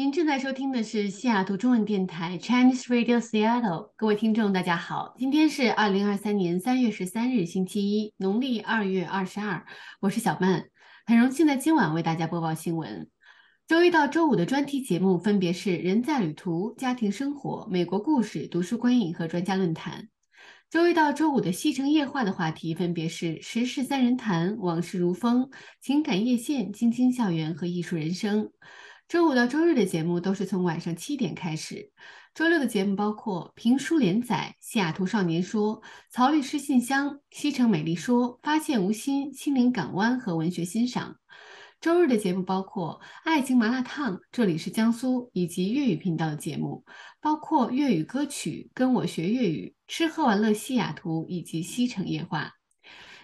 您正在收听的是西雅图中文电台 Chinese Radio Seattle。各位听众，大家好，今天是二零二三年三月十三日，星期一，农历二月二十二。我是小曼，很荣幸在今晚为大家播报新闻。周一到周五的专题节目分别是《人在旅途》《家庭生活》《美国故事》《读书观影》和专家论坛。周一到周五的西城夜话的话题分别是《时事三人谈》《往事如风》《情感夜线》《青青校园》和《艺术人生》。周五到周日的节目都是从晚上七点开始。周六的节目包括评书连载、西雅图少年说、曹律师信箱、西城美丽说、发现无心、心灵港湾和文学欣赏。周日的节目包括爱情麻辣烫、这里是江苏以及粤语频道的节目，包括粤语歌曲、跟我学粤语、吃喝玩乐西雅图以及西城夜话。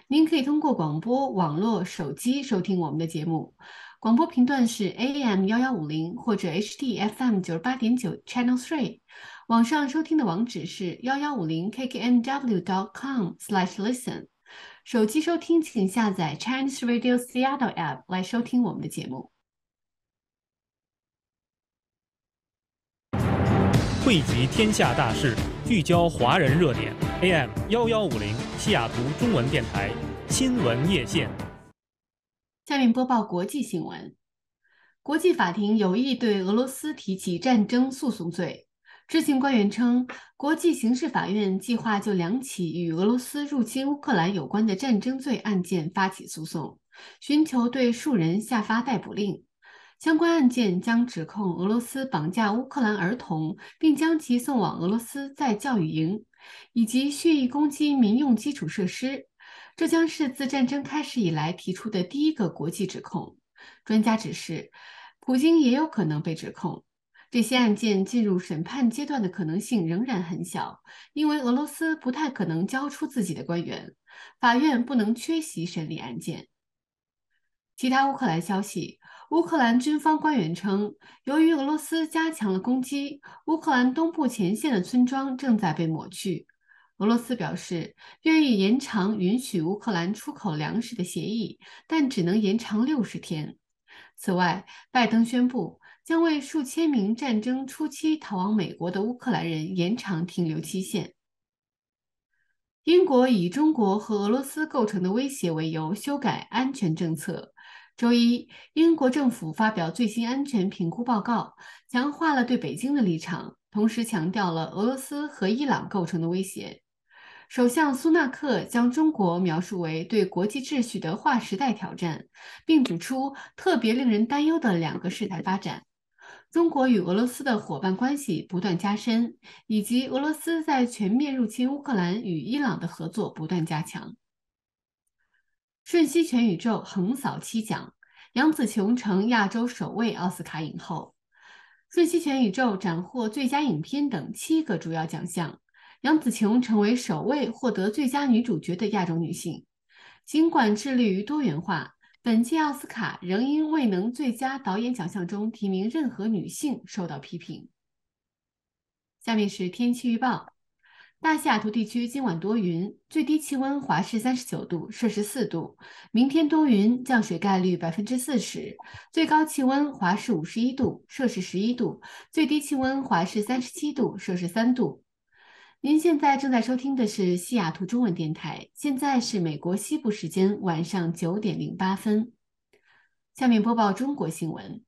您可以通过广播、网络、手机收听我们的节目。广播频段是 AM 幺幺五零或者 HD FM 九十八点九 Channel Three，网上收听的网址是幺幺五零 kknw dot com slash listen，手机收听请下载 Chinese Radio Seattle app 来收听我们的节目。汇集天下大事，聚焦华人热点。AM 幺幺五零西雅图中文电台新闻夜线。下面播报国际新闻：国际法庭有意对俄罗斯提起战争诉讼罪。知情官员称，国际刑事法院计划就两起与俄罗斯入侵乌克兰有关的战争罪案件发起诉讼，寻求对数人下发逮捕令。相关案件将指控俄罗斯绑架乌克兰儿童，并将其送往俄罗斯在教育营，以及蓄意攻击民用基础设施。这将是自战争开始以来提出的第一个国际指控。专家指示，普京也有可能被指控。这些案件进入审判阶段的可能性仍然很小，因为俄罗斯不太可能交出自己的官员。法院不能缺席审理案件。其他乌克兰消息：乌克兰军方官员称，由于俄罗斯加强了攻击，乌克兰东部前线的村庄正在被抹去。俄罗斯表示愿意延长允许乌克兰出口粮食的协议，但只能延长六十天。此外，拜登宣布将为数千名战争初期逃往美国的乌克兰人延长停留期限。英国以中国和俄罗斯构成的威胁为由修改安全政策。周一，英国政府发表最新安全评估报告，强化了对北京的立场，同时强调了俄罗斯和伊朗构成的威胁。首相苏纳克将中国描述为对国际秩序的划时代挑战，并指出特别令人担忧的两个事态发展：中国与俄罗斯的伙伴关系不断加深，以及俄罗斯在全面入侵乌克兰与伊朗的合作不断加强。《瞬息全宇宙》横扫七奖，杨紫琼成亚洲首位奥斯卡影后，《瞬息全宇宙》斩获最佳影片等七个主要奖项。杨紫琼成为首位获得最佳女主角的亚洲女性。尽管致力于多元化，本届奥斯卡仍因未能最佳导演奖项中提名任何女性受到批评。下面是天气预报：，西雅图地区今晚多云，最低气温华氏三十九度（摄氏四度），明天多云，降水概率百分之四十，最高气温华氏五十一度（摄氏十一度），最低气温华氏三十七度（摄氏三度）。您现在正在收听的是西雅图中文电台，现在是美国西部时间晚上九点零八分。下面播报中国新闻。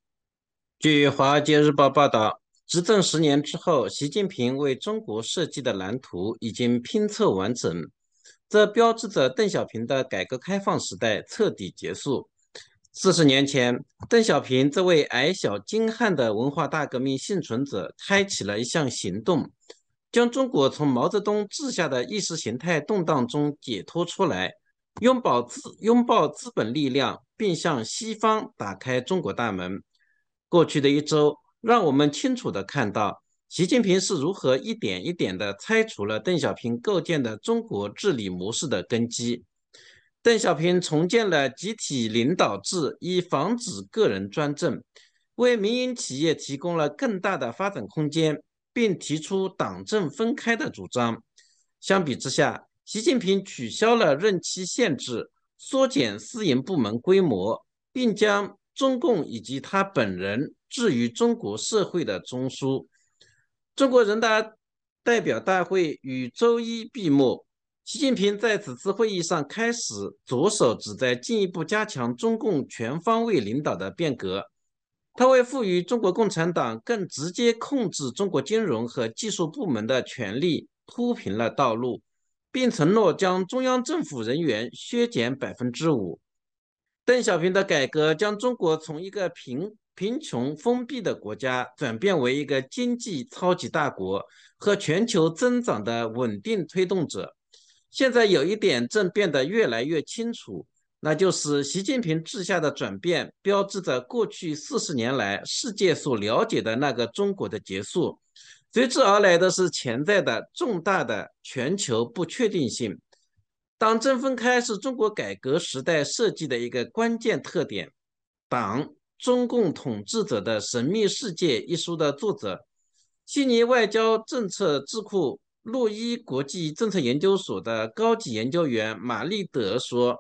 据《华尔街日报》报道，执政十年之后，习近平为中国设计的蓝图已经拼凑完整，这标志着邓小平的改革开放时代彻底结束。四十年前，邓小平这位矮小精悍的文化大革命幸存者，开启了一项行动。将中国从毛泽东治下的意识形态动荡中解脱出来，拥抱资拥抱资本力量，并向西方打开中国大门。过去的一周，让我们清楚的看到习近平是如何一点一点的拆除了邓小平构建的中国治理模式的根基。邓小平重建了集体领导制，以防止个人专政，为民营企业提供了更大的发展空间。并提出党政分开的主张。相比之下，习近平取消了任期限制，缩减私营部门规模，并将中共以及他本人置于中国社会的中枢。中国人大代表大会于周一闭幕。习近平在此次会议上开始着手，旨在进一步加强中共全方位领导的变革。他为赋予中国共产党更直接控制中国金融和技术部门的权利铺平了道路，并承诺将中央政府人员削减百分之五。邓小平的改革将中国从一个贫贫穷、封闭的国家转变为一个经济超级大国和全球增长的稳定推动者。现在有一点正变得越来越清楚。那就是习近平治下的转变，标志着过去四十年来世界所了解的那个中国的结束。随之而来的是潜在的重大的全球不确定性。当争分开是中国改革时代设计的一个关键特点。《党：中共统治者的神秘世界》一书的作者、悉尼外交政策智库洛伊国际政策研究所的高级研究员马利德说。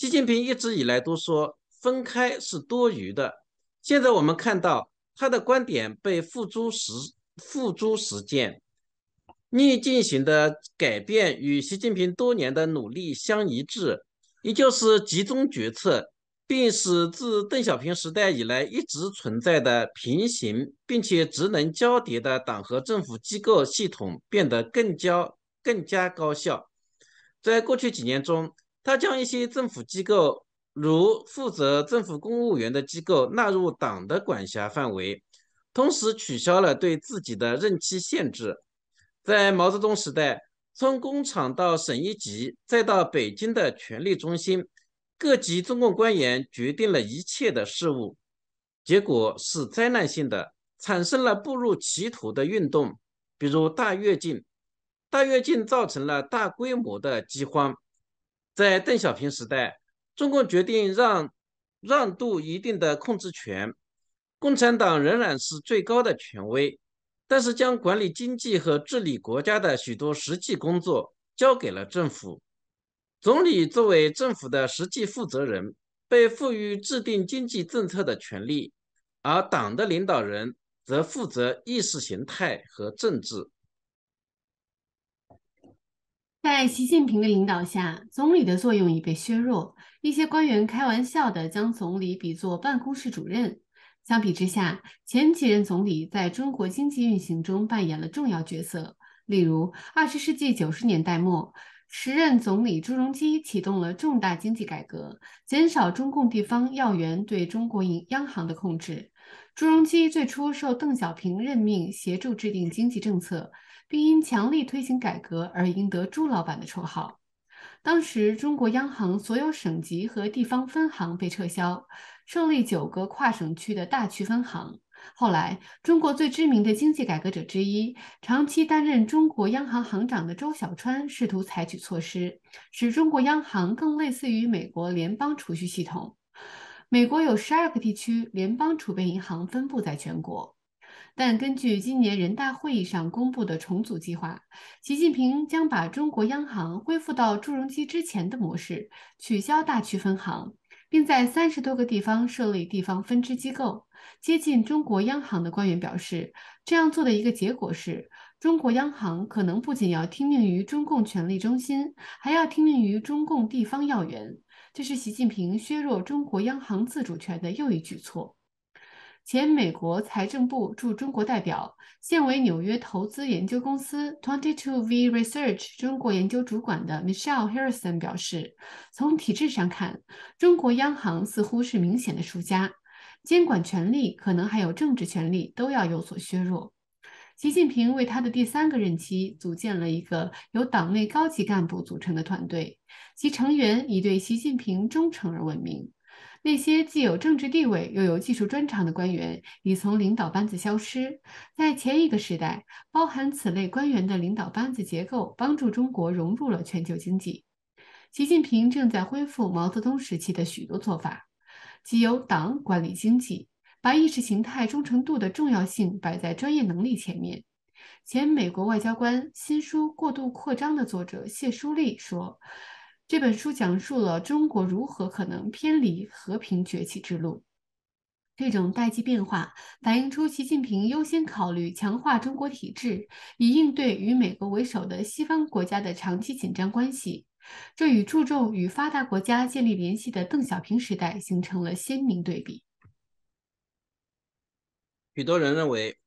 习近平一直以来都说分开是多余的。现在我们看到他的观点被付诸实付诸实践。逆进行的改变与习近平多年的努力相一致，依旧是集中决策，并使自邓小平时代以来一直存在的平行并且职能交叠的党和政府机构系统变得更加更加高效。在过去几年中。他将一些政府机构，如负责政府公务员的机构，纳入党的管辖范围，同时取消了对自己的任期限制。在毛泽东时代，从工厂到省一级，再到北京的权力中心，各级中共官员决定了一切的事物。结果是灾难性的，产生了步入歧途的运动，比如大跃进。大跃进造成了大规模的饥荒。在邓小平时代，中共决定让让渡一定的控制权，共产党仍然是最高的权威，但是将管理经济和治理国家的许多实际工作交给了政府。总理作为政府的实际负责人，被赋予制定经济政策的权利，而党的领导人则负责意识形态和政治。在习近平的领导下，总理的作用已被削弱。一些官员开玩笑地将总理比作办公室主任。相比之下，前几任总理在中国经济运行中扮演了重要角色。例如，二十世纪九十年代末，时任总理朱镕基启动了重大经济改革，减少中共地方要员对中国银央行的控制。朱镕基最初受邓小平任命，协助制定经济政策。并因强力推行改革而赢得“朱老板”的绰号。当时，中国央行所有省级和地方分行被撤销，设立九个跨省区的大区分行。后来，中国最知名的经济改革者之一、长期担任中国央行行长的周小川试图采取措施，使中国央行更类似于美国联邦储蓄系统。美国有十二个地区联邦储备银行分布在全国。但根据今年人大会议上公布的重组计划，习近平将把中国央行恢复到朱镕基之前的模式，取消大区分行，并在三十多个地方设立地方分支机构。接近中国央行的官员表示，这样做的一个结果是中国央行可能不仅要听命于中共权力中心，还要听命于中共地方要员。这是习近平削弱中国央行自主权的又一举措。前美国财政部驻中国代表，现为纽约投资研究公司 Twenty Two V Research 中国研究主管的 Michelle Harrison 表示：“从体制上看，中国央行似乎是明显的输家，监管权力可能还有政治权力都要有所削弱。”习近平为他的第三个任期组建了一个由党内高级干部组成的团队，其成员以对习近平忠诚而闻名。那些既有政治地位又有技术专长的官员已从领导班子消失。在前一个时代，包含此类官员的领导班子结构帮助中国融入了全球经济。习近平正在恢复毛泽东时期的许多做法，即由党管理经济，把意识形态忠诚度的重要性摆在专业能力前面。前美国外交官新书《过度扩张》的作者谢书立说。这本书讲述了中国如何可能偏离和平崛起之路。这种代际变化反映出习近平优先考虑强化中国体制，以应对与美国为首的西方国家的长期紧张关系。这与注重与发达国家建立联系的邓小平时代形成了鲜明对比。许多人认为，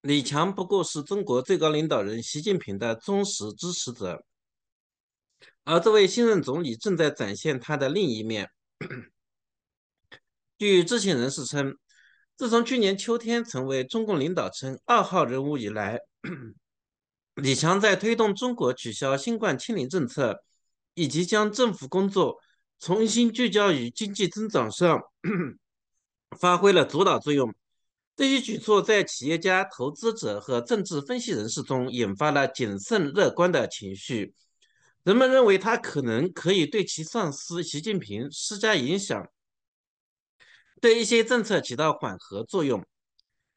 李强不过是中国最高领导人习近平的忠实支持者。而这位新任总理正在展现他的另一面。据知情人士称，自从去年秋天成为中共领导层二号人物以来，李强在推动中国取消新冠清零政策以及将政府工作重新聚焦于经济增长上，发挥了主导作用。这些举措在企业家、投资者和政治分析人士中引发了谨慎乐观的情绪。人们认为他可能可以对其上司习近平施加影响，对一些政策起到缓和作用。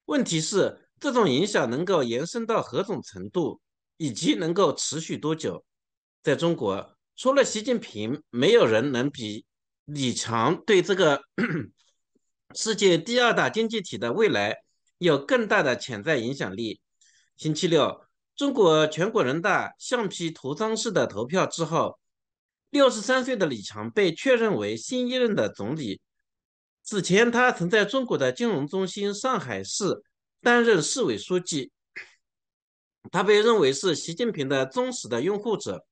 问题是，这种影响能够延伸到何种程度，以及能够持续多久？在中国，除了习近平，没有人能比李强对这个 世界第二大经济体的未来有更大的潜在影响力。星期六。中国全国人大橡皮图章式的投票之后，六十三岁的李强被确认为新一任的总理。此前，他曾在中国的金融中心上海市担任市委书记。他被认为是习近平的忠实的拥护者，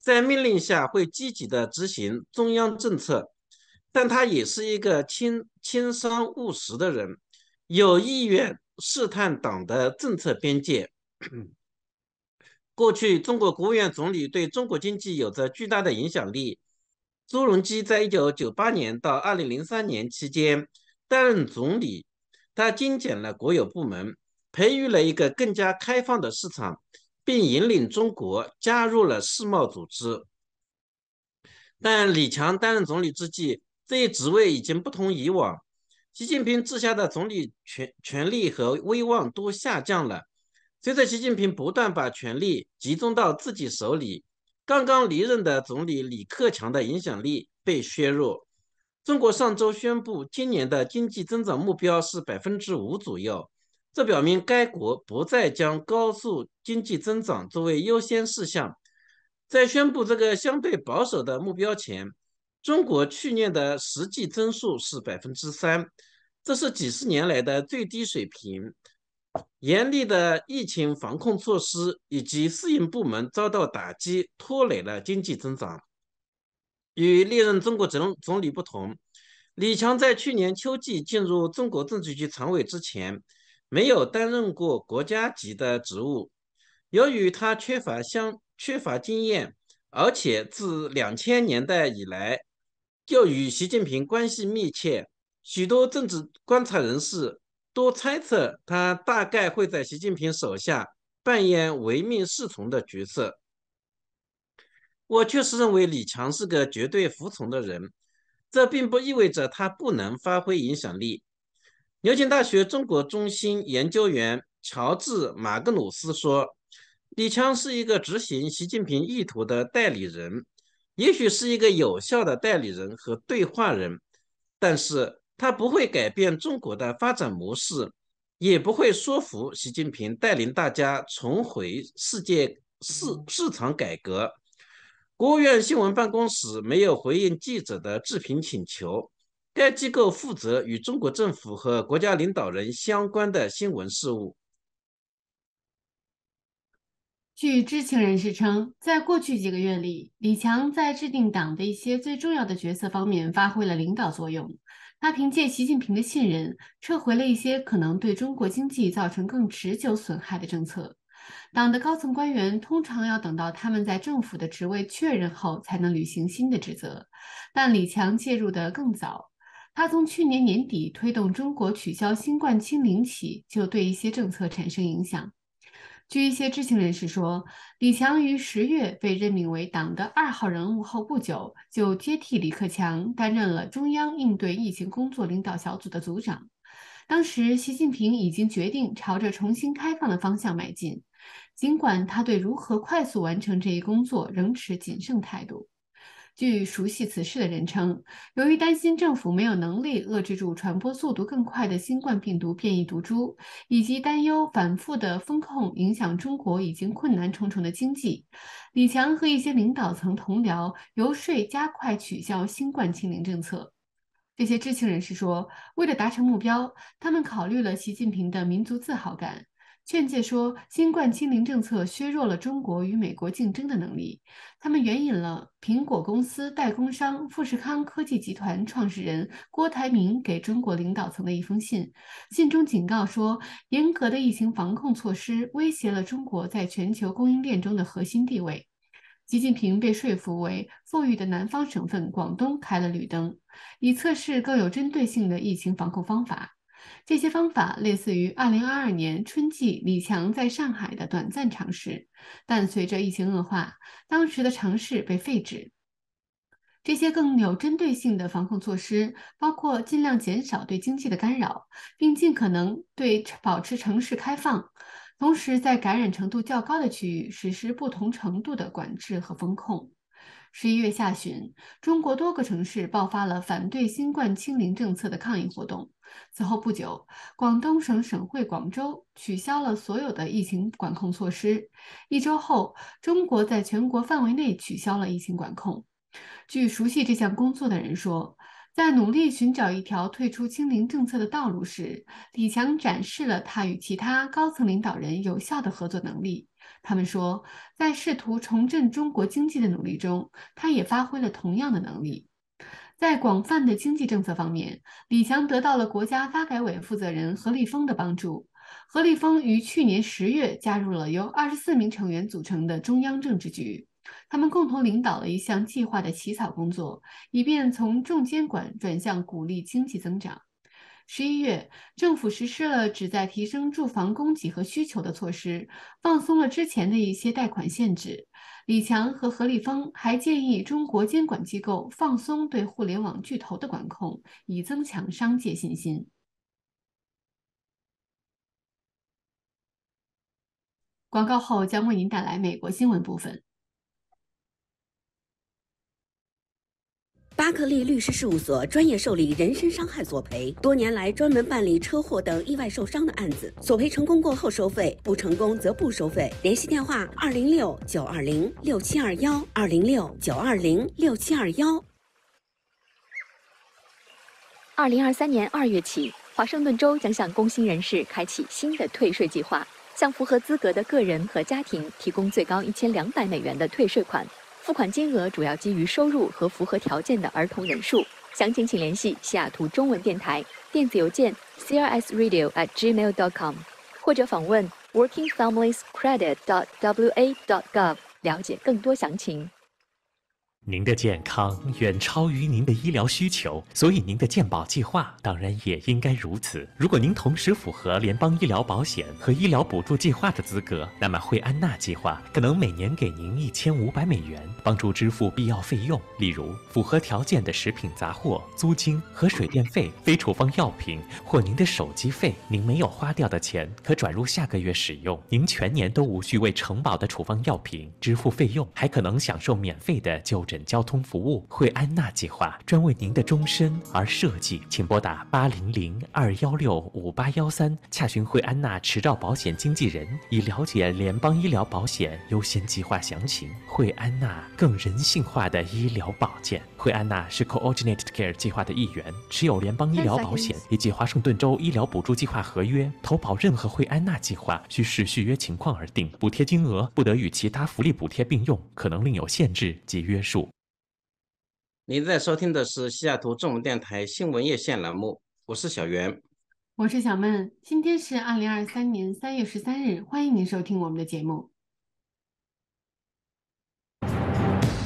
在命令下会积极的执行中央政策。但他也是一个轻轻商务实的人，有意愿试探党的政策边界。过去，中国国务院总理对中国经济有着巨大的影响力。朱镕基在一九九八年到二零零三年期间担任总理，他精简了国有部门，培育了一个更加开放的市场，并引领中国加入了世贸组织。但李强担任总理之际，这一职位已经不同以往。习近平治下的总理权权力和威望都下降了。随着习近平不断把权力集中到自己手里，刚刚离任的总理李克强的影响力被削弱。中国上周宣布，今年的经济增长目标是百分之五左右，这表明该国不再将高速经济增长作为优先事项。在宣布这个相对保守的目标前，中国去年的实际增速是百分之三，这是几十年来的最低水平。严厉的疫情防控措施以及私营部门遭到打击，拖累了经济增长。与历任中国总总理不同，李强在去年秋季进入中国政治局常委之前，没有担任过国家级的职务。由于他缺乏相缺乏经验，而且自两千年代以来就与习近平关系密切，许多政治观察人士。多猜测他大概会在习近平手下扮演唯命是从的角色。我确实认为李强是个绝对服从的人，这并不意味着他不能发挥影响力。牛津大学中国中心研究员乔治·马格努斯说：“李强是一个执行习近平意图的代理人，也许是一个有效的代理人和对话人，但是。”他不会改变中国的发展模式，也不会说服习近平带领大家重回世界市市场改革。国务院新闻办公室没有回应记者的置评请求。该机构负责与中国政府和国家领导人相关的新闻事务。据知情人士称，在过去几个月里，李强在制定党的一些最重要的决策方面发挥了领导作用。他凭借习近平的信任，撤回了一些可能对中国经济造成更持久损害的政策。党的高层官员通常要等到他们在政府的职位确认后，才能履行新的职责。但李强介入得更早。他从去年年底推动中国取消新冠清零起，就对一些政策产生影响。据一些知情人士说，李强于十月被任命为党的二号人物后不久，就接替李克强担任了中央应对疫情工作领导小组的组长。当时，习近平已经决定朝着重新开放的方向迈进，尽管他对如何快速完成这一工作仍持谨慎态度。据熟悉此事的人称，由于担心政府没有能力遏制住传播速度更快的新冠病毒变异毒株，以及担忧反复的封控影响中国已经困难重重的经济，李强和一些领导层同僚游说加快取消新冠清零政策。这些知情人士说，为了达成目标，他们考虑了习近平的民族自豪感。劝诫说，新冠清零政策削弱了中国与美国竞争的能力。他们援引了苹果公司代工商富士康科技集团创始人郭台铭给中国领导层的一封信，信中警告说，严格的疫情防控措施威胁了中国在全球供应链中的核心地位。习近平被说服为富裕的南方省份广东开了绿灯，以测试更有针对性的疫情防控方法。这些方法类似于2022年春季李强在上海的短暂尝试，但随着疫情恶化，当时的尝试被废止。这些更有针对性的防控措施包括尽量减少对经济的干扰，并尽可能对保持城市开放，同时在感染程度较高的区域实施不同程度的管制和封控。十一月下旬，中国多个城市爆发了反对新冠清零政策的抗议活动。此后不久，广东省省会广州取消了所有的疫情管控措施。一周后，中国在全国范围内取消了疫情管控。据熟悉这项工作的人说。在努力寻找一条退出清零政策的道路时，李强展示了他与其他高层领导人有效的合作能力。他们说，在试图重振中国经济的努力中，他也发挥了同样的能力。在广泛的经济政策方面，李强得到了国家发改委负责人何立峰的帮助。何立峰于去年十月加入了由二十四名成员组成的中央政治局。他们共同领导了一项计划的起草工作，以便从重监管转向鼓励经济增长。十一月，政府实施了旨在提升住房供给和需求的措施，放松了之前的一些贷款限制。李强和何立峰还建议中国监管机构放松对互联网巨头的管控，以增强商界信心。广告后将为您带来美国新闻部分。巴克利律师事务所专业受理人身伤害索赔，多年来专门办理车祸等意外受伤的案子，索赔成功过后收费，不成功则不收费。联系电话：二零六九二零六七二幺，二零六九二零六七二幺。二零二三年二月起，华盛顿州将向工薪人士开启新的退税计划，向符合资格的个人和家庭提供最高一千两百美元的退税款。付款金额主要基于收入和符合条件的儿童人数。详情请联系西雅图中文电台，电子邮件 c r s r a d i o g m a i l c o m 或者访问 workingfamiliescredit.wa.gov 了解更多详情。您的健康远超于您的医疗需求，所以您的健保计划当然也应该如此。如果您同时符合联邦医疗保险和医疗补助计划的资格，那么惠安娜计划可能每年给您一千五百美元，帮助支付必要费用，例如符合条件的食品杂货、租金和水电费、非处方药品或您的手机费。您没有花掉的钱可转入下个月使用。您全年都无需为承保的处方药品支付费用，还可能享受免费的就诊。交通服务，惠安娜计划专为您的终身而设计，请拨打八零零二幺六五八幺三，洽询惠安娜持照保险经纪人，以了解联邦医疗保险优先计划详情。惠安娜更人性化的医疗保健。惠安娜是 Coordinated Care 计划的一员，持有联邦医疗保险以及华盛顿州医疗补助计划合约，投保任何惠安娜计划需视续约情况而定，补贴金额不得与其他福利补贴并用，可能另有限制及约束。您在收听的是西雅图中文电台新闻夜线栏目，我是小袁，我是小闷。今天是二零二三年三月十三日，欢迎您收听我们的节目。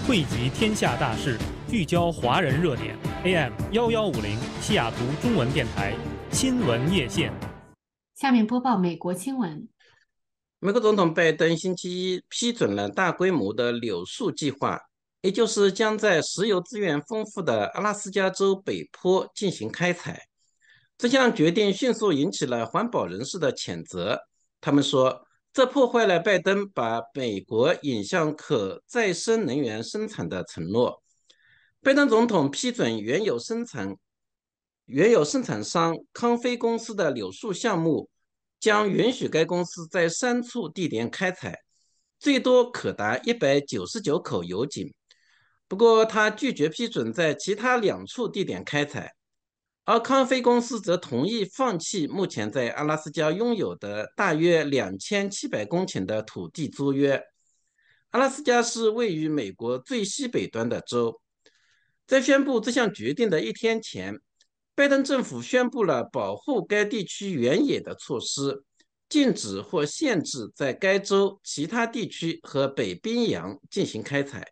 汇集天下大事，聚焦华人热点。AM 幺幺五零，西雅图中文电台新闻夜线。下面播报美国新闻。美国总统拜登星期一批准了大规模的柳树计划。也就是将在石油资源丰富的阿拉斯加州北坡进行开采。这项决定迅速引起了环保人士的谴责，他们说这破坏了拜登把美国引向可再生能源生产的承诺。拜登总统批准原有生产原有生产商康菲公司的柳树项目，将允许该公司在三处地点开采，最多可达一百九十九口油井。不过，他拒绝批准在其他两处地点开采，而康菲公司则同意放弃目前在阿拉斯加拥有的大约两千七百公顷的土地租约。阿拉斯加是位于美国最西北端的州。在宣布这项决定的一天前，拜登政府宣布了保护该地区原野的措施，禁止或限制在该州其他地区和北冰洋进行开采。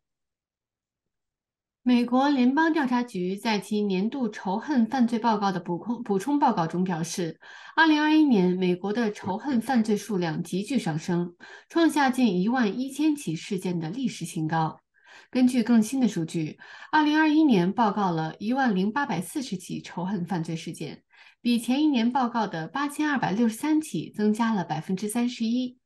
美国联邦调查局在其年度仇恨犯罪报告的补充补充报告中表示，2021年美国的仇恨犯罪数量急剧上升，创下近11000起事件的历史新高。根据更新的数据，2021年报告了一万零八百四十起仇恨犯罪事件，比前一年报告的8263起增加了31%。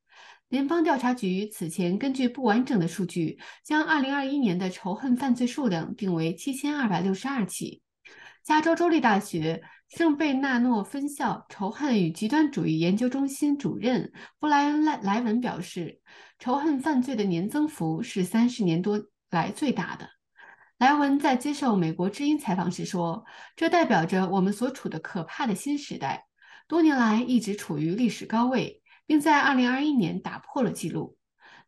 联邦调查局此前根据不完整的数据，将2021年的仇恨犯罪数量定为7262起。加州州立大学圣贝纳诺分校仇恨与极端主义研究中心主任布莱恩·莱莱文表示：“仇恨犯罪的年增幅是三十年多来最大的。”莱文在接受《美国之音》采访时说：“这代表着我们所处的可怕的新时代，多年来一直处于历史高位。”并在二零二一年打破了记录。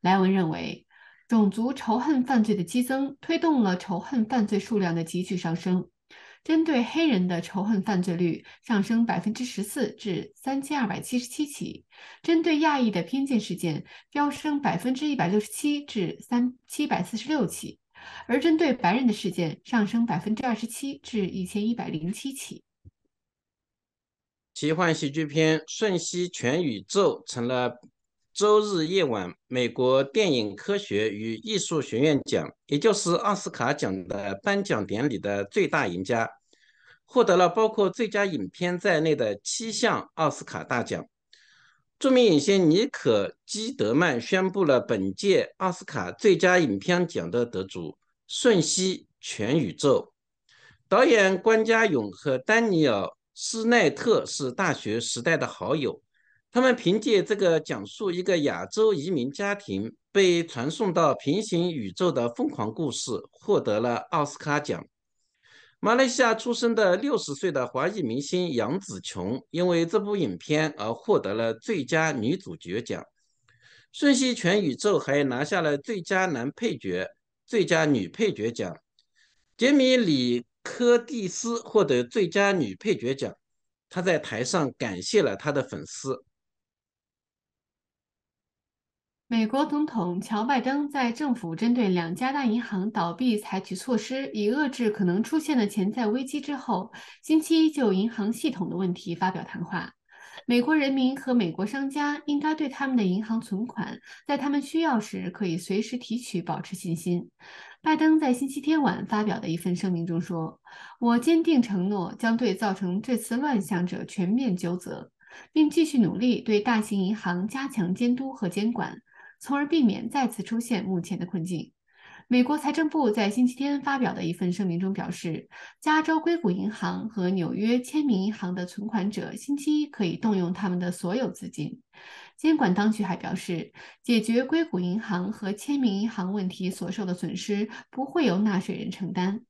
莱文认为，种族仇恨犯罪的激增推动了仇恨犯罪数量的急剧上升。针对黑人的仇恨犯罪率上升百分之十四至三千二百七十七起，针对亚裔的偏见事件飙升百分之一百六十七至三七百四十六起，而针对白人的事件上升百分之二十七至一千一百零七起。奇幻喜剧片《瞬息全宇宙》成了周日夜晚美国电影科学与艺术学院奖，也就是奥斯卡奖的颁奖典礼的最大赢家，获得了包括最佳影片在内的七项奥斯卡大奖。著名影星尼可基德曼宣布了本届奥斯卡最佳影片奖的得主《瞬息全宇宙》，导演关家勇和丹尼尔。斯奈特是大学时代的好友，他们凭借这个讲述一个亚洲移民家庭被传送到平行宇宙的疯狂故事，获得了奥斯卡奖。马来西亚出生的六十岁的华裔明星杨紫琼，因为这部影片而获得了最佳女主角奖。《瞬息全宇宙》还拿下了最佳男配角、最佳女配角奖。杰米·李。科蒂斯获得最佳女配角奖，他在台上感谢了他的粉丝。美国总统乔拜登在政府针对两家大银行倒闭采取措施，以遏制可能出现的潜在危机之后，星期一就银行系统的问题发表谈话。美国人民和美国商家应该对他们的银行存款，在他们需要时可以随时提取，保持信心。拜登在星期天晚发表的一份声明中说：“我坚定承诺将对造成这次乱象者全面纠责，并继续努力对大型银行加强监督和监管，从而避免再次出现目前的困境。”美国财政部在星期天发表的一份声明中表示，加州硅谷银行和纽约签名银行的存款者星期一可以动用他们的所有资金。监管当局还表示，解决硅谷银行和签名银行问题所受的损失不会由纳税人承担。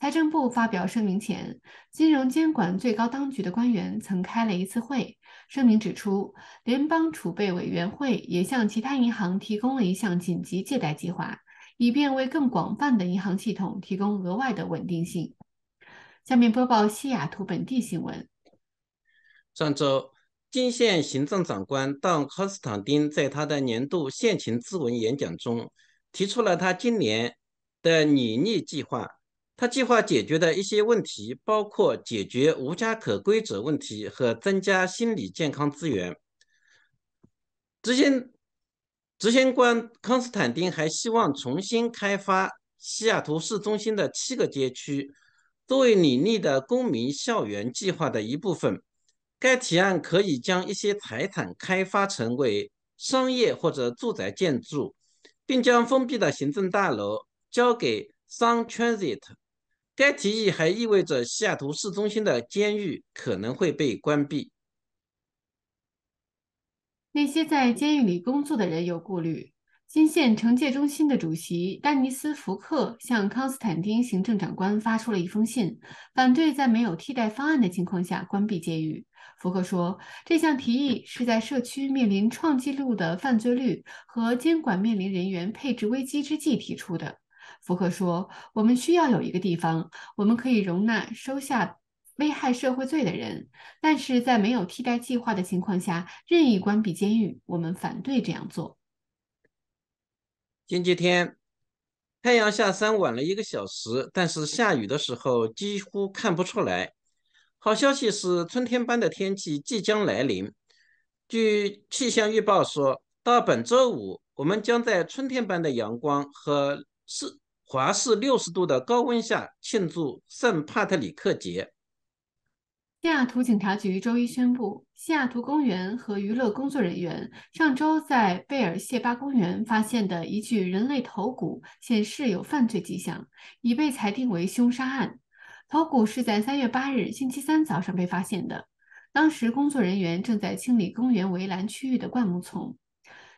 财政部发表声明前，金融监管最高当局的官员曾开了一次会。声明指出，联邦储备委员会也向其他银行提供了一项紧急借贷计划，以便为更广泛的银行系统提供额外的稳定性。下面播报西雅图本地新闻。上周。金县行政长官当康斯坦丁在他的年度县情咨文演讲中提出了他今年的拟逆计划。他计划解决的一些问题包括解决无家可归者问题和增加心理健康资源。执行执行官康斯坦丁还希望重新开发西雅图市中心的七个街区，作为拟逆的公民校园计划的一部分。该提案可以将一些财产开发成为商业或者住宅建筑，并将封闭的行政大楼交给 Sun transit。该提议还意味着西雅图市中心的监狱可能会被关闭。那些在监狱里工作的人有顾虑。金县惩戒中心的主席丹尼斯·福克向康斯坦丁行政长官发出了一封信，反对在没有替代方案的情况下关闭监狱。福克说：“这项提议是在社区面临创纪录的犯罪率和监管面临人员配置危机之际提出的。”福克说：“我们需要有一个地方，我们可以容纳收下危害社会罪的人，但是在没有替代计划的情况下，任意关闭监狱，我们反对这样做。”前几天，太阳下山晚了一个小时，但是下雨的时候几乎看不出来。好消息是，春天般的天气即将来临。据气象预报说，到本周五，我们将在春天般的阳光和四华氏六十度的高温下庆祝圣帕特里克节。西雅图警察局周一宣布，西雅图公园和娱乐工作人员上周在贝尔谢巴公园发现的一具人类头骨显示有犯罪迹象，已被裁定为凶杀案。头骨是在三月八日星期三早上被发现的。当时工作人员正在清理公园围栏区域的灌木丛。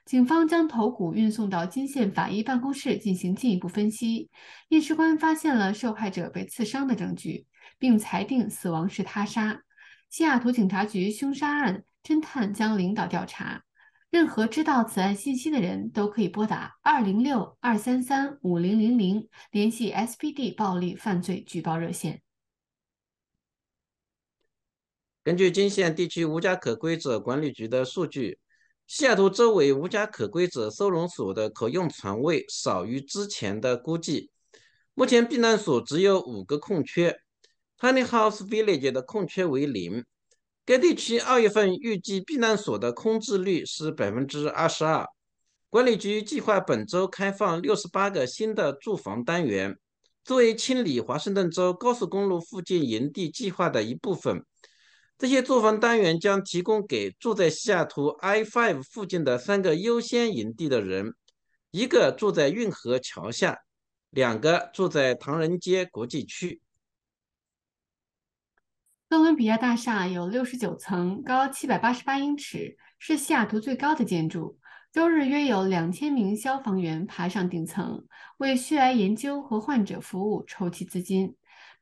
警方将头骨运送到金县法医办公室进行进一步分析。验尸官发现了受害者被刺伤的证据，并裁定死亡是他杀。西雅图警察局凶杀案侦探将领导调查。任何知道此案信息的人都可以拨打二零六二三三五零零零联系 SPD 暴力犯罪举报热线。根据金县地区无家可归者管理局的数据，西雅图周围无家可归者收容所的可用床位少于之前的估计。目前避难所只有五个空缺，Honey House Village 的空缺为零。该地区二月份预计避难所的空置率是百分之二十二。管理局计划本周开放六十八个新的住房单元，作为清理华盛顿州高速公路附近营地计划的一部分。这些住房单元将提供给住在西雅图 I Five 附近的三个优先营地的人，一个住在运河桥下，两个住在唐人街国际区。哥伦比亚大厦有六十九层，高七百八十八英尺，是西雅图最高的建筑。周日约有两千名消防员爬上顶层，为血癌研究和患者服务筹集资金。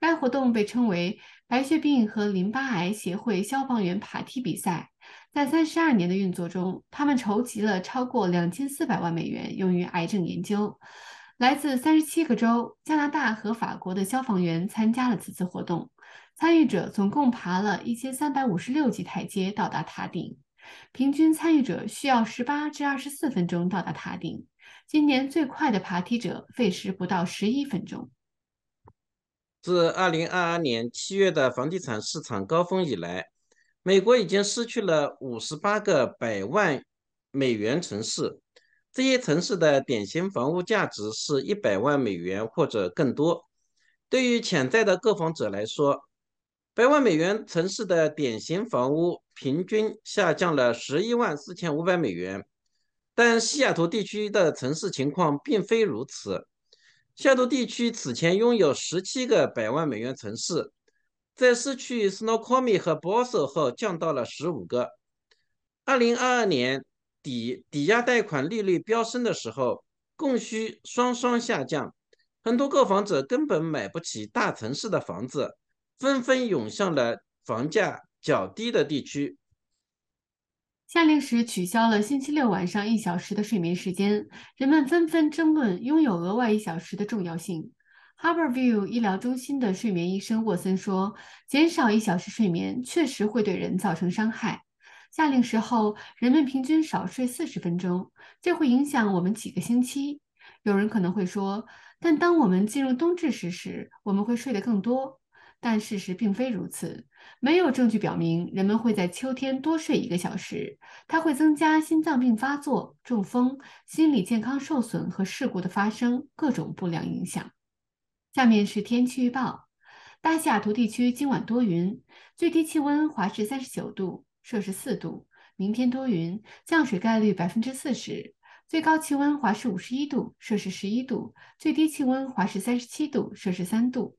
该活动被称为“白血病和淋巴癌协会消防员爬梯比赛”。在三十二年的运作中，他们筹集了超过两千四百万美元用于癌症研究。来自三十七个州、加拿大和法国的消防员参加了此次活动。参与者总共爬了一千三百五十六级台阶到达塔顶，平均参与者需要十八至二十四分钟到达塔顶。今年最快的爬梯者费时不到十一分钟。自二零二二年七月的房地产市场高峰以来，美国已经失去了五十八个百万美元城市。这些城市的典型房屋价值是一百万美元或者更多。对于潜在的购房者来说，百万美元城市的典型房屋平均下降了十一万四千五百美元。但西雅图地区的城市情况并非如此。夏都地区此前拥有十七个百万美元城市，在失去 s n o c o m i 和 b o s s 后，降到了十五个。二零二二年底，抵押贷款利率飙升的时候，供需双双下降，很多购房者根本买不起大城市的房子，纷纷涌向了房价较低的地区。下令时取消了星期六晚上一小时的睡眠时间，人们纷纷争论拥有额外一小时的重要性。Harborview 医疗中心的睡眠医生沃森说：“减少一小时睡眠确实会对人造成伤害。夏令时后，人们平均少睡四十分钟，这会影响我们几个星期。”有人可能会说：“但当我们进入冬至时，时我们会睡得更多。”但事实并非如此，没有证据表明人们会在秋天多睡一个小时，它会增加心脏病发作、中风、心理健康受损和事故的发生各种不良影响。下面是天气预报：，大西雅图地区今晚多云，最低气温华氏三十九度（摄氏四度），明天多云，降水概率百分之四十，最高气温华氏五十一度（摄氏十一度），最低气温华氏三十七度（摄氏三度）。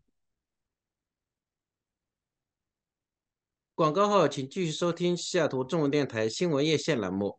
广告后，请继续收听西雅图中文电台新闻夜线栏目。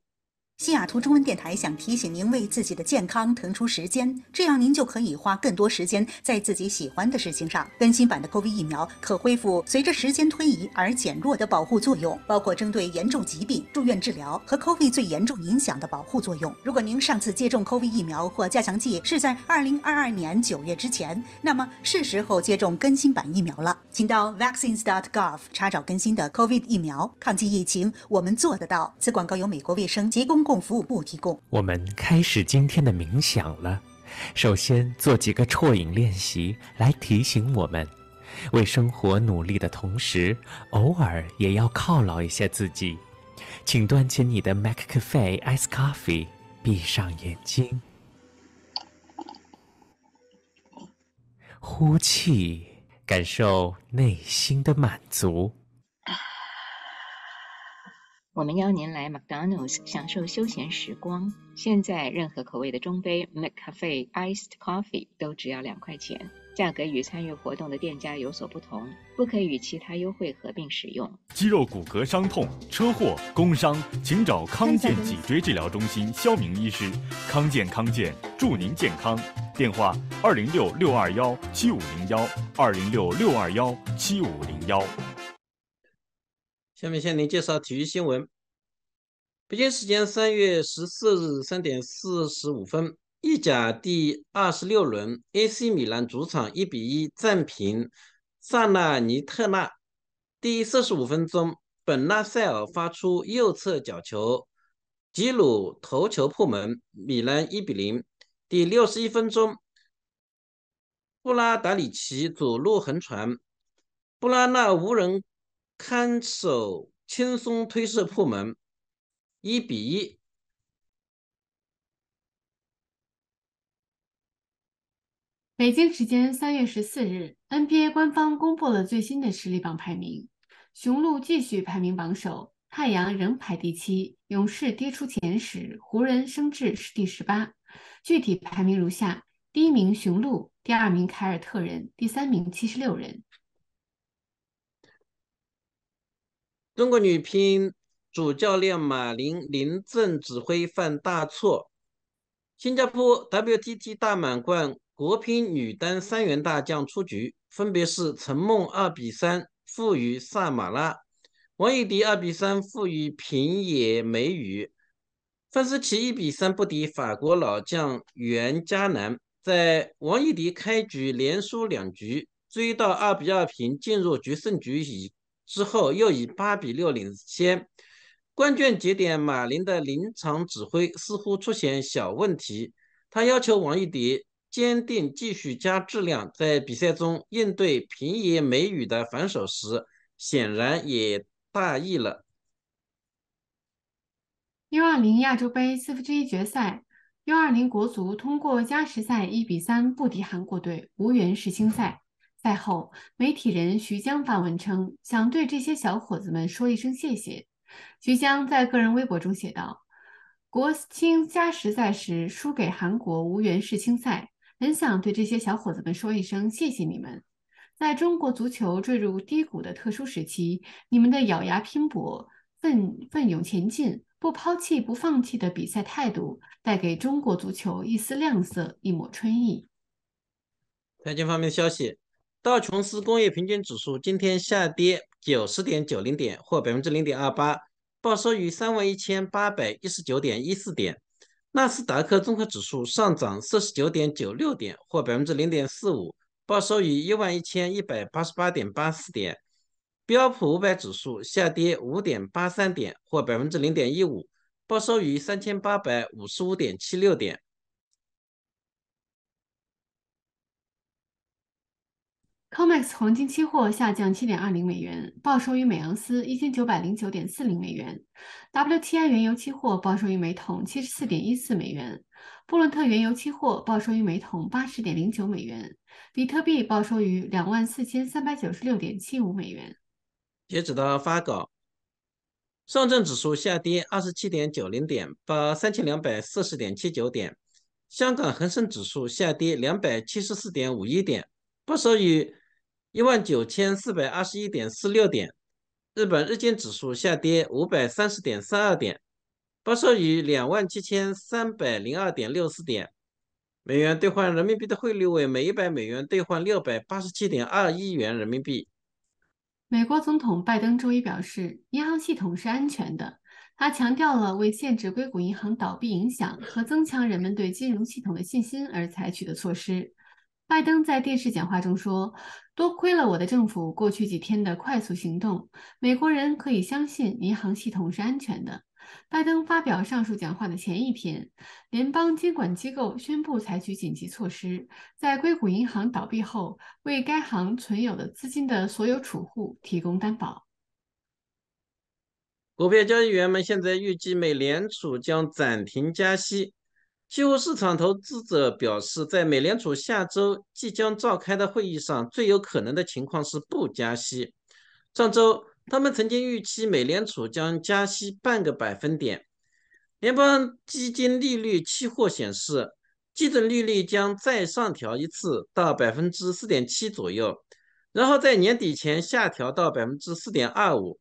西雅图中文电台想提醒您，为自己的健康腾出时间，这样您就可以花更多时间在自己喜欢的事情上。更新版的 COVID 疫苗可恢复随着时间推移而减弱的保护作用，包括针对严重疾病、住院治疗和 COVID 最严重影响的保护作用。如果您上次接种 COVID 疫苗或加强剂是在2022年9月之前，那么是时候接种更新版疫苗了。请到 vaccines.gov 查找更新的 COVID 疫苗。抗击疫情，我们做得到。此广告由美国卫生及公供共服务部提供。我们开始今天的冥想了，首先做几个啜饮练习来提醒我们，为生活努力的同时，偶尔也要犒劳一下自己。请端起你的 Maccafe Ice Coffee，闭上眼睛，呼气，感受内心的满足。我们邀您来 McDonald's 享受休闲时光。现在任何口味的中杯 m c c a f e Iced Coffee 都只要两块钱，价格与参与活动的店家有所不同，不可与其他优惠合并使用。肌肉骨骼伤痛、车祸、工伤，请找康健脊椎治疗中心肖明医师。康健，康健，祝您健康。电话：二零六六二幺七五零幺，二零六六二幺七五零幺。下面向您介绍体育新闻。北京时间三月十四日三点四十五分，意甲第二十六轮，AC 米兰主场一比一战平萨纳尼特纳。第四十五分钟，本纳塞尔发出右侧角球，吉鲁头球破门，米兰一比零。第六十一分钟，布拉达里奇左路横传，布拉纳无人。看守轻松推射破门，一比一。北京时间三月十四日，NBA 官方公布了最新的实力榜排名，雄鹿继续排名榜首，太阳仍排第七，勇士跌出前十，湖人升至第十八。具体排名如下：第一名雄鹿，第二名凯尔特人，第三名七十六人。中国女乒主教练马琳临阵指挥犯大错。新加坡 WTT 大满贯国乒女单三员大将出局，分别是陈梦二比三负于萨马拉，王艺迪二比三负于平野美宇，范思琪一比三不敌法国老将袁嘉楠。在王艺迪开局连输两局，追到二比二平，进入决胜局以。之后又以八比六领先。关键节点，马林的临场指挥似乎出现小问题。他要求王艺迪坚定继续加质量，在比赛中应对平野美宇的反手时，显然也大意了。U20 亚洲杯四分之一决赛，U20 国足通过加时赛一比三不敌韩国队，无缘世青赛。赛后，媒体人徐江发文称，想对这些小伙子们说一声谢谢。徐江在个人微博中写道：“国青加时赛时输给韩国，无缘世青赛，很想对这些小伙子们说一声谢谢你们。在中国足球坠入低谷的特殊时期，你们的咬牙拼搏、奋奋勇前进、不抛弃不放弃的比赛态度，带给中国足球一丝亮色、一抹春意。”财经方面消息。道琼斯工业平均指数今天下跌九十点九零点，或百分之零点二八，报收于三万一千八百一十九点一四点。纳斯达克综合指数上涨四十九点九六点，或百分之零点四五，报收于一万一千一百八十八点八四点。标普五百指数下跌五点八三点，或百分之零点一五，报收于三千八百五十五点七六点。Comex 黄金期货下降七点二零美元，报收于每盎司一千九百零九点四零美元。WTI 原油期货报收于每桶七十四点一四美元。布伦特原油期货报收于每桶八十点零九美元。比特币报收于两万四千三百九十六点七五美元。截止到发稿，上证指数下跌二十七点九零点，报三千两百四十点七九点。香港恒生指数下跌两百七十四点五一点，报收于。一万九千四百二十一点四六点，日本日经指数下跌五百三十点三二点，报收于两万七千三百零二点六四点。美元兑换人民币的汇率为每一百美元兑换六百八十七点二一元人民币。美国总统拜登周一表示，银行系统是安全的。他强调了为限制硅谷银行倒闭影响和增强人们对金融系统的信心而采取的措施。拜登在电视讲话中说：“多亏了我的政府过去几天的快速行动，美国人可以相信银行系统是安全的。”拜登发表上述讲话的前一天，联邦监管机构宣布采取紧急措施，在硅谷银行倒闭后，为该行存有的资金的所有储户提供担保。股票交易员们现在预计美联储将暂停加息。期货市场投资者表示，在美联储下周即将召开的会议上，最有可能的情况是不加息。上周，他们曾经预期美联储将加息半个百分点。联邦基金利率期货显示，基准利率将再上调一次到百分之四点七左右，然后在年底前下调到百分之四点二五。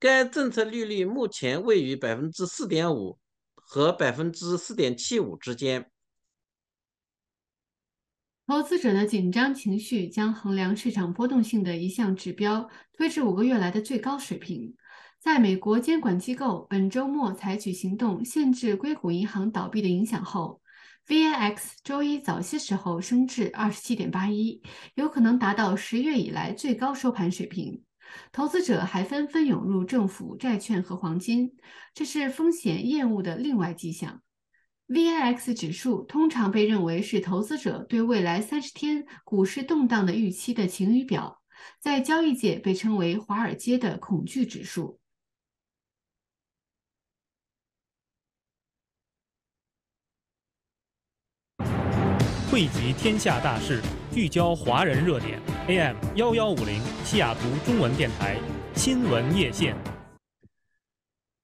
该政策利率目前位于百分之四点五。和百分之四点七五之间。投资者的紧张情绪将衡量市场波动性的一项指标推至五个月来的最高水平。在美国监管机构本周末采取行动限制硅谷银行倒闭的影响后，VIX 周一早些时候升至二十七点八一，有可能达到十月以来最高收盘水平。投资者还纷纷涌入政府债券和黄金，这是风险厌恶的另外迹象。VIX 指数通常被认为是投资者对未来三十天股市动荡的预期的晴雨表，在交易界被称为“华尔街的恐惧指数”。汇集天下大事。聚焦华人热点，AM 幺幺五零西雅图中文电台新闻夜线。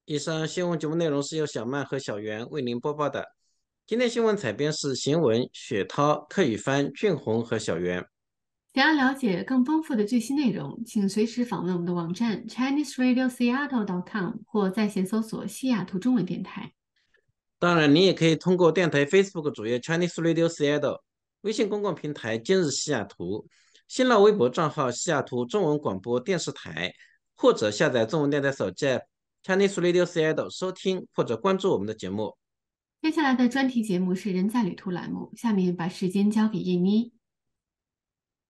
以上新闻节目内容是由小曼和小袁为您播报的。今天新闻采编是邢文、雪涛、柯宇帆、俊宏和小袁。想要了解更丰富的最新内容，请随时访问我们的网站 ChineseRadioSeattle.com 或在线搜索西雅图中文电台。当然，您也可以通过电台 Facebook 主页 ChineseRadioSeattle。微信公共平台“今日西雅图”，新浪微博账号“西雅图中文广播电视台”，或者下载中文电台手机 “Chinese Radio Seattle” 收听或者关注我们的节目。接下来的专题节目是“人在旅途”栏目，下面把时间交给燕妮。